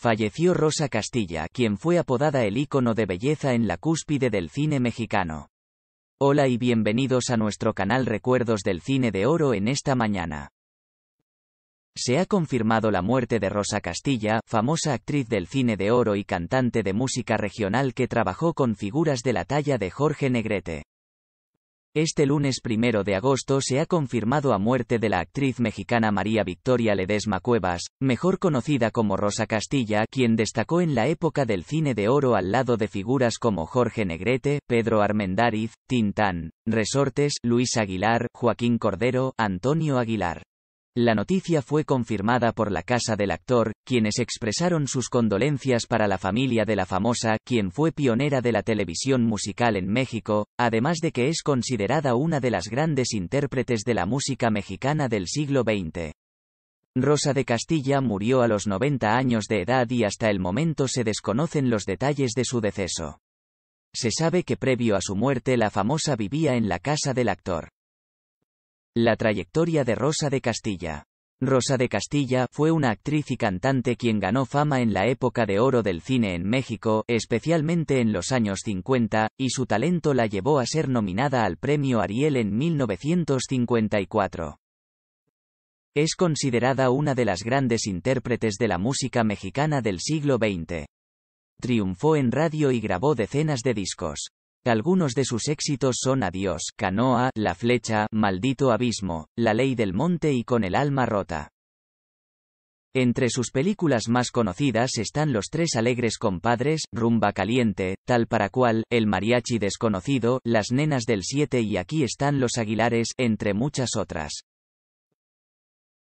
falleció Rosa Castilla, quien fue apodada el ícono de belleza en la cúspide del cine mexicano. Hola y bienvenidos a nuestro canal Recuerdos del Cine de Oro en esta mañana. Se ha confirmado la muerte de Rosa Castilla, famosa actriz del cine de oro y cantante de música regional que trabajó con figuras de la talla de Jorge Negrete. Este lunes primero de agosto se ha confirmado a muerte de la actriz mexicana María Victoria Ledesma Cuevas, mejor conocida como Rosa Castilla, quien destacó en la época del cine de oro al lado de figuras como Jorge Negrete, Pedro Armendáriz, Tintán, Resortes, Luis Aguilar, Joaquín Cordero, Antonio Aguilar. La noticia fue confirmada por la casa del actor, quienes expresaron sus condolencias para la familia de la famosa, quien fue pionera de la televisión musical en México, además de que es considerada una de las grandes intérpretes de la música mexicana del siglo XX. Rosa de Castilla murió a los 90 años de edad y hasta el momento se desconocen los detalles de su deceso. Se sabe que previo a su muerte la famosa vivía en la casa del actor. La trayectoria de Rosa de Castilla. Rosa de Castilla fue una actriz y cantante quien ganó fama en la época de oro del cine en México, especialmente en los años 50, y su talento la llevó a ser nominada al Premio Ariel en 1954. Es considerada una de las grandes intérpretes de la música mexicana del siglo XX. Triunfó en radio y grabó decenas de discos. Algunos de sus éxitos son Adiós, Canoa, La Flecha, Maldito Abismo, La Ley del Monte y Con el Alma Rota. Entre sus películas más conocidas están Los Tres Alegres Compadres, Rumba Caliente, Tal para Cual, El Mariachi Desconocido, Las Nenas del Siete y Aquí están los Aguilares, entre muchas otras.